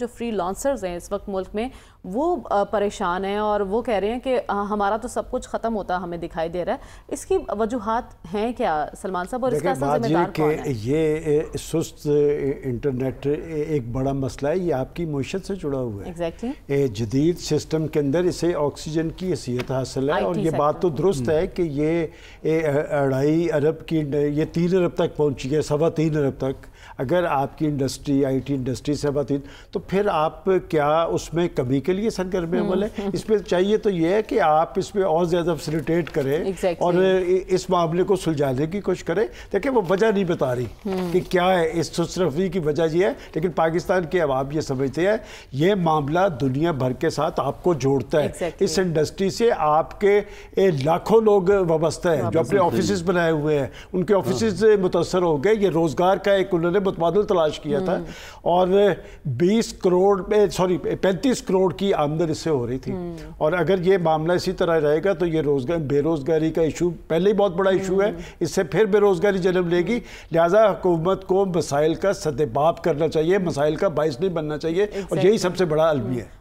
जो फ्री लॉन्सर्स हैं इस वक्त मुल्क में वो परेशान हैं और वो कह रहे हैं कि हाँ, हमारा तो सब कुछ ख़त्म होता हमें दिखाई दे रहा है इसकी वजूहत हैं क्या सलमान साहब और इसका जिम्मेदार कौन ये सुस्त इंटरनेट एक बड़ा मसला है ये आपकी मीशत से जुड़ा हुआ है एग्जैक्टली जदीद सिस्टम के अंदर इसे ऑक्सीजन की हैसियत हासिल है और ये बात तो दुरुस्त है कि ये अढ़ाई अरब की ये तीन अरब तक पहुँची है सवा तीन अरब तक अगर आपकी इंडस्ट्री आईटी इंडस्ट्री सवा तीन तो फिर आप क्या उसमें कमी के लिए सरगर्म अमल है हम्म, हम्म। इसमें चाहिए तो यह है कि आप इसमें और ज़्यादा फेसिलिटेट करें exactly. और इस मामले को सुलझाने की कोशिश करें देखिए वो वजह नहीं बता रही हम्म। कि क्या है इस सुसरफी की वजह यह है लेकिन पाकिस्तान के अवाम ये समझते हैं यह मामला दुनिया भर के साथ आपको जोड़ता है exactly. इस इंडस्ट्री से आपके लाखों लोग वाबस्ता है जो अपने ऑफिस बनाए हुए हैं उनके ऑफिस हाँ। मुतासर हो गए ये रोज़गार का एक उन्होंने मुतबादल तलाश किया था और बीस करोड़ सॉरी पैंतीस करोड़ की आमदन इससे हो रही थी हम्म। और अगर ये मामला इसी तरह रहेगा तो ये रोजगार बेरोजगारी का इशू पहले ही बहुत बड़ा इशू है हम्म। इससे फिर बेरोजगारी जन्म लेगी लिहाजा हुकूमत को मसाइल का सदबाब करना चाहिए मसाइल का बायस नहीं बनना चाहिए और यही सबसे बड़ा अलमी है